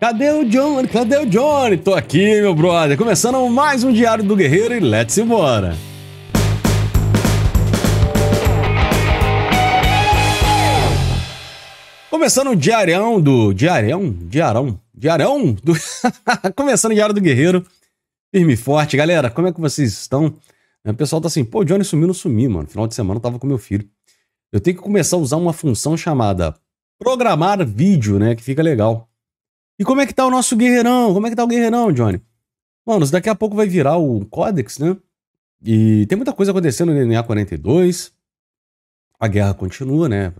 Cadê o John? Cadê o Johnny? Tô aqui, meu brother. Começando mais um Diário do Guerreiro e let's embora. Começando o diarão do. Diarão? Diarão? Diarão? Do... Começando o Diário do Guerreiro. Firme e forte. Galera, como é que vocês estão? O pessoal tá assim, pô, o Johnny sumiu, não sumi, mano. Final de semana eu tava com meu filho. Eu tenho que começar a usar uma função chamada programar vídeo, né? Que fica legal. E como é que tá o nosso guerreirão? Como é que tá o guerreirão, Johnny? Mano, daqui a pouco vai virar o Codex, né? E tem muita coisa acontecendo no DNA 42. A guerra continua, né?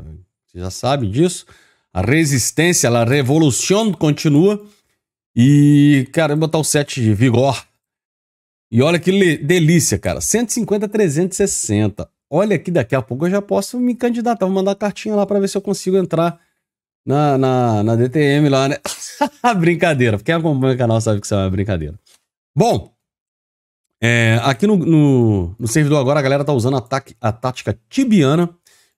Você já sabe disso. A resistência, a revolução continua. E, cara, vou botar o set de vigor. E olha que delícia, cara. 150 360. Olha que daqui a pouco eu já posso me candidatar. Vou mandar cartinha lá para ver se eu consigo entrar na, na, na DTM lá, né? brincadeira. Quem acompanha o canal sabe que isso é uma brincadeira. Bom, é, aqui no, no, no, servidor agora a galera tá usando a, a tática tibiana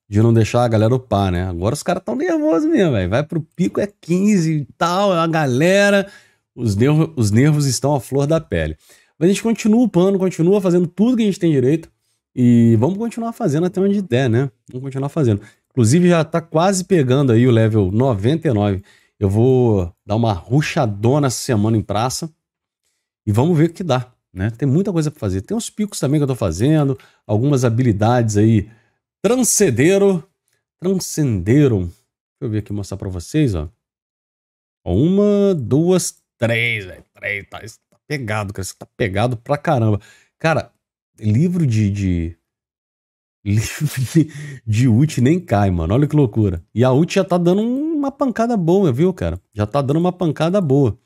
de não deixar a galera upar, né? Agora os caras tão nervosos mesmo, velho. Vai pro pico, é 15 e tal, é a galera. Os nervos, os nervos estão à flor da pele. Mas a gente continua upando, continua fazendo tudo que a gente tem direito. E vamos continuar fazendo até onde der, né? Vamos continuar fazendo. Inclusive já está quase pegando aí o level 99. Eu vou dar uma ruchadona essa semana em praça e vamos ver o que dá, né? Tem muita coisa para fazer. Tem uns picos também que eu estou fazendo, algumas habilidades aí transcenderam, transcenderam. Deixa eu ver aqui mostrar para vocês, ó. Uma, duas, três, velho. Três, tá, tá pegado, cara. Isso tá pegado pra caramba. Cara, livro de, de Livre de ult nem cai, mano. Olha que loucura. E a ult já tá dando uma pancada boa, viu, cara? Já tá dando uma pancada boa.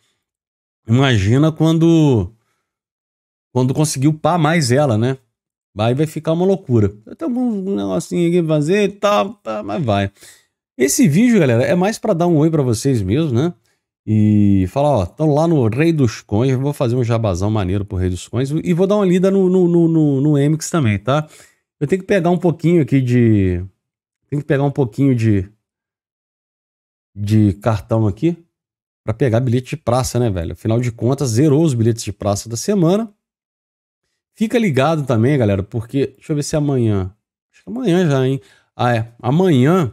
Imagina quando. Quando conseguir upar mais ela, né? Aí vai ficar uma loucura. Eu tenho um negocinho aqui pra fazer e tal, tá, mas vai. Esse vídeo, galera, é mais para dar um oi para vocês mesmo, né? E falar, ó, estão lá no Rei dos Coins, vou fazer um jabazão maneiro pro Rei dos Coins e vou dar uma lida no, no, no, no, no também, tá? Eu tenho que pegar um pouquinho aqui de. Tenho que pegar um pouquinho de. De cartão aqui. para pegar bilhete de praça, né, velho? Afinal de contas, zerou os bilhetes de praça da semana. Fica ligado também, galera, porque. Deixa eu ver se é amanhã. Acho que amanhã já, hein? Ah, é. Amanhã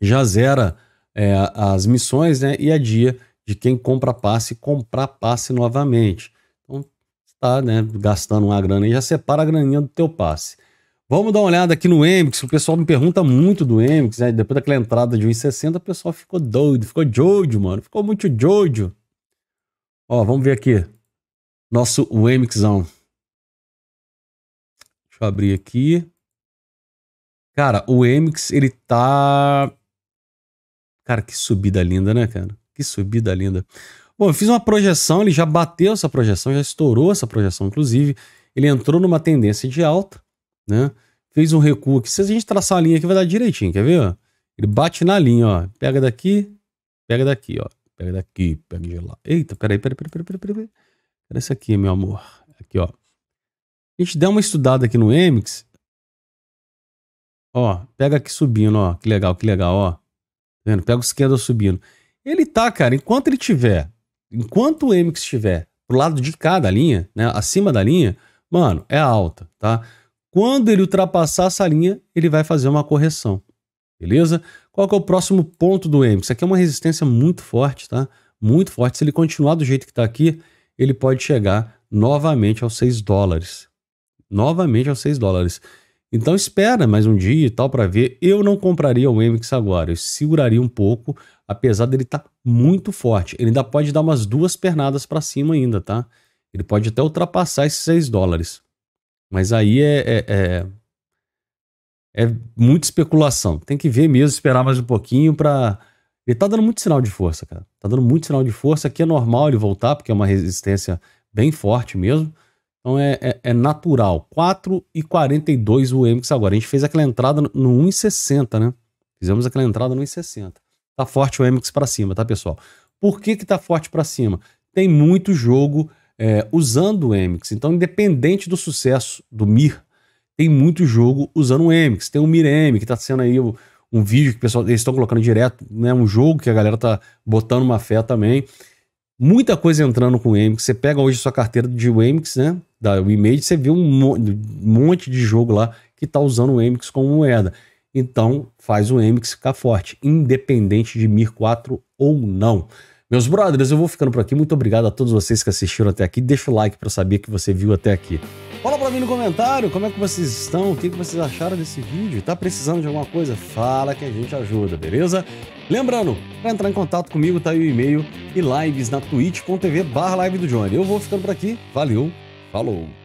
já zera é, as missões, né? E a é dia de quem compra passe comprar passe novamente. Então, está né, gastando uma grana e já separa a graninha do teu passe. Vamos dar uma olhada aqui no Emix. O pessoal me pergunta muito do Emix, né? Depois daquela entrada de 1,60, o pessoal ficou doido, ficou Jojo, mano. Ficou muito Jojo. Ó, vamos ver aqui. Nosso Emixão. Deixa eu abrir aqui. Cara, o Emix, ele tá. Cara, que subida linda, né, cara? Que subida linda. Bom, eu fiz uma projeção, ele já bateu essa projeção, já estourou essa projeção, inclusive. Ele entrou numa tendência de alta né? Fez um recuo aqui. Se a gente traçar a linha aqui, vai dar direitinho, quer ver? Ele bate na linha, ó. Pega daqui, pega daqui, ó. Pega daqui, pega de lá. Eita, peraí, peraí, peraí, peraí, peraí, peraí. peraí. aqui, meu amor. Aqui, ó. A gente dá uma estudada aqui no Emix. Ó, pega aqui subindo, ó. Que legal, que legal, ó. Tá vendo? Pega o esquerdo subindo. Ele tá, cara, enquanto ele tiver, enquanto o Emix estiver pro lado de cá da linha, né, acima da linha, mano, é alta, tá? Quando ele ultrapassar essa linha, ele vai fazer uma correção. Beleza? Qual que é o próximo ponto do M? Isso aqui é uma resistência muito forte, tá? Muito forte. Se ele continuar do jeito que está aqui, ele pode chegar novamente aos 6 dólares. Novamente aos 6 dólares. Então espera mais um dia e tal para ver. Eu não compraria o Emix agora. Eu seguraria um pouco, apesar dele estar tá muito forte. Ele ainda pode dar umas duas pernadas para cima ainda, tá? Ele pode até ultrapassar esses 6 dólares. Mas aí é, é, é é muita especulação. Tem que ver mesmo, esperar mais um pouquinho para. Ele tá dando muito sinal de força, cara. Tá dando muito sinal de força, que é normal ele voltar, porque é uma resistência bem forte mesmo. Então é, é, é natural. 4,42 o MX agora. A gente fez aquela entrada no 1,60, né? Fizemos aquela entrada no 1,60. Tá forte o MX para cima, tá, pessoal? Por que que tá forte para cima? Tem muito jogo é, usando o Emix. Então, independente do sucesso do Mir, tem muito jogo usando o Emix. Tem o Mir M, que está sendo aí um vídeo que o pessoal, eles estão colocando direto, né, um jogo que a galera está botando uma fé também. Muita coisa entrando com o Emix. Você pega hoje sua carteira de Emix, né, da Image, você vê um monte de jogo lá que está usando o Emix como moeda. Então, faz o Emix ficar forte, independente de Mir 4 ou não. Meus brothers, eu vou ficando por aqui. Muito obrigado a todos vocês que assistiram até aqui. Deixa o like para saber que você viu até aqui. Fala para mim no comentário como é que vocês estão, o que, vocês acharam desse vídeo. Tá precisando de alguma coisa? Fala que a gente ajuda, beleza? Lembrando, para entrar em contato comigo tá aí o e-mail e lives na twitch.tv barra live do Johnny. Eu vou ficando por aqui. Valeu, falou!